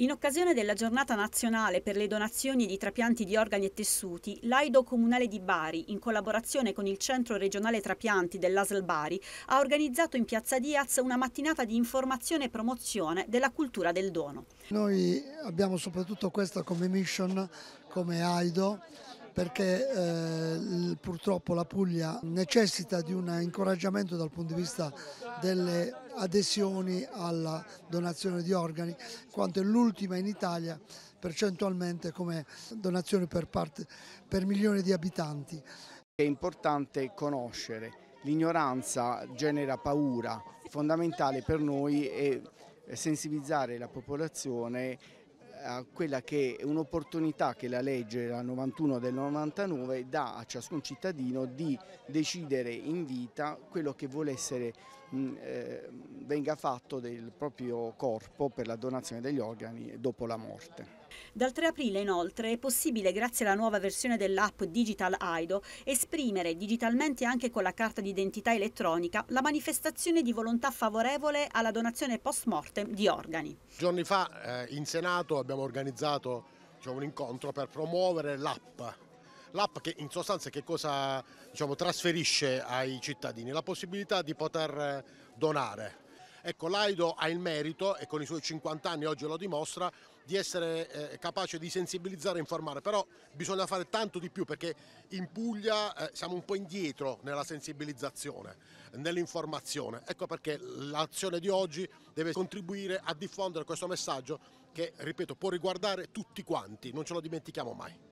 In occasione della giornata nazionale per le donazioni di trapianti di organi e tessuti, l'Aido Comunale di Bari, in collaborazione con il Centro Regionale Trapianti dell'Asl Bari, ha organizzato in Piazza Diaz una mattinata di informazione e promozione della cultura del dono. Noi abbiamo soprattutto questa come mission, come Aido, perché eh, purtroppo la Puglia necessita di un incoraggiamento dal punto di vista delle adesioni alla donazione di organi, quanto è l'ultima in Italia percentualmente come donazione per, parte, per milioni di abitanti. È importante conoscere, l'ignoranza genera paura, fondamentale per noi è sensibilizzare la popolazione a quella che è un'opportunità che la legge la 91 del 99 dà a ciascun cittadino di decidere in vita quello che vuole essere mh, eh, venga fatto del proprio corpo per la donazione degli organi dopo la morte. Dal 3 aprile inoltre è possibile, grazie alla nuova versione dell'app Digital Aido, esprimere digitalmente anche con la carta d'identità elettronica la manifestazione di volontà favorevole alla donazione post mortem di organi. Giorni fa eh, in Senato abbiamo organizzato diciamo, un incontro per promuovere l'app l'app che in sostanza che cosa diciamo, trasferisce ai cittadini? La possibilità di poter eh, donare Ecco, Laido ha il merito e con i suoi 50 anni oggi lo dimostra di essere eh, capace di sensibilizzare e informare, però bisogna fare tanto di più perché in Puglia eh, siamo un po' indietro nella sensibilizzazione, nell'informazione. Ecco perché l'azione di oggi deve contribuire a diffondere questo messaggio che, ripeto, può riguardare tutti quanti, non ce lo dimentichiamo mai.